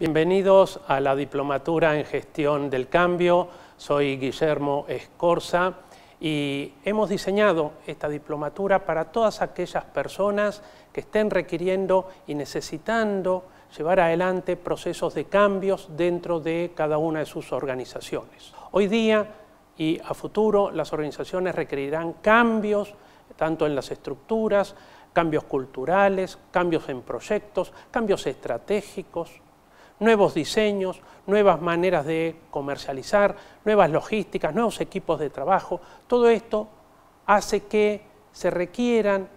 Bienvenidos a la Diplomatura en Gestión del Cambio. Soy Guillermo Escorza y hemos diseñado esta diplomatura para todas aquellas personas que estén requiriendo y necesitando llevar adelante procesos de cambios dentro de cada una de sus organizaciones. Hoy día y a futuro las organizaciones requerirán cambios tanto en las estructuras, cambios culturales, cambios en proyectos, cambios estratégicos, nuevos diseños, nuevas maneras de comercializar, nuevas logísticas, nuevos equipos de trabajo. Todo esto hace que se requieran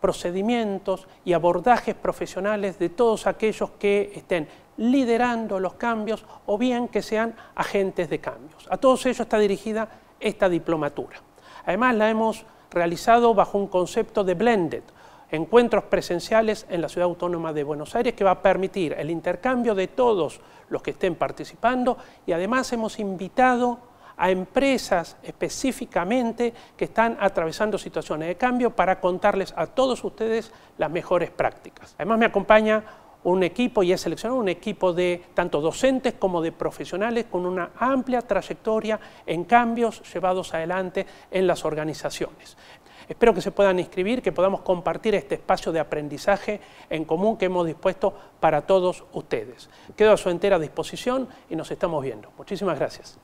procedimientos y abordajes profesionales de todos aquellos que estén liderando los cambios o bien que sean agentes de cambios. A todos ellos está dirigida esta diplomatura. Además la hemos realizado bajo un concepto de blended, encuentros presenciales en la Ciudad Autónoma de Buenos Aires que va a permitir el intercambio de todos los que estén participando y además hemos invitado a empresas específicamente que están atravesando situaciones de cambio para contarles a todos ustedes las mejores prácticas. Además me acompaña un equipo y he seleccionado un equipo de tanto docentes como de profesionales con una amplia trayectoria en cambios llevados adelante en las organizaciones. Espero que se puedan inscribir, que podamos compartir este espacio de aprendizaje en común que hemos dispuesto para todos ustedes. Quedo a su entera disposición y nos estamos viendo. Muchísimas gracias.